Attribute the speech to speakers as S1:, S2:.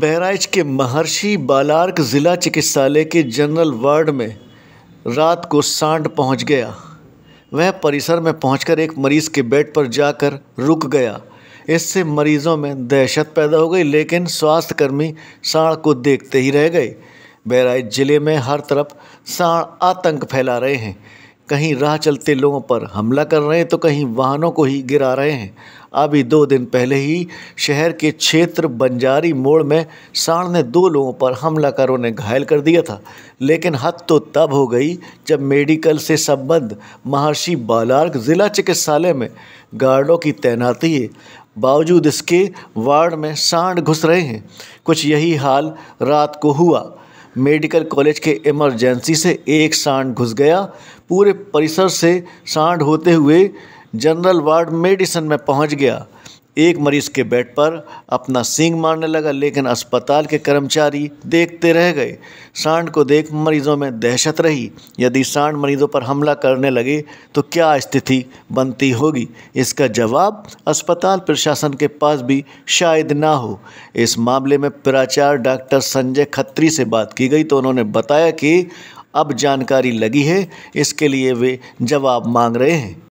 S1: बहराइच के महर्षि बालार्क ज़िला चिकित्सालय के जनरल वार्ड में रात को सांड पहुंच गया वह परिसर में पहुंचकर एक मरीज़ के बेड पर जाकर रुक गया इससे मरीज़ों में दहशत पैदा हो गई लेकिन स्वास्थ्यकर्मी सांड को देखते ही रह गए बहराइच ज़िले में हर तरफ सांड आतंक फैला रहे हैं कहीं राह चलते लोगों पर हमला कर रहे हैं तो कहीं वाहनों को ही गिरा रहे हैं अभी दो दिन पहले ही शहर के क्षेत्र बंजारी मोड़ में साढ़ ने दो लोगों पर हमलाकारों ने घायल कर दिया था लेकिन हद तो तब हो गई जब मेडिकल से संबद्ध महर्षि बालार्क जिला चिकित्सालय में गार्डों की तैनाती है बावजूद इसके वार्ड में सांड घुस रहे हैं कुछ यही हाल रात को हुआ मेडिकल कॉलेज के इमरजेंसी से एक सांड घुस गया पूरे परिसर से सांड होते हुए जनरल वार्ड मेडिसन में पहुंच गया एक मरीज़ के बेड पर अपना सींग मारने लगा लेकिन अस्पताल के कर्मचारी देखते रह गए सांड को देख मरीज़ों में दहशत रही यदि सांड मरीज़ों पर हमला करने लगे तो क्या स्थिति बनती होगी इसका जवाब अस्पताल प्रशासन के पास भी शायद ना हो इस मामले में प्राचार डॉक्टर संजय खत्री से बात की गई तो उन्होंने बताया कि अब जानकारी लगी है इसके लिए वे जवाब मांग रहे हैं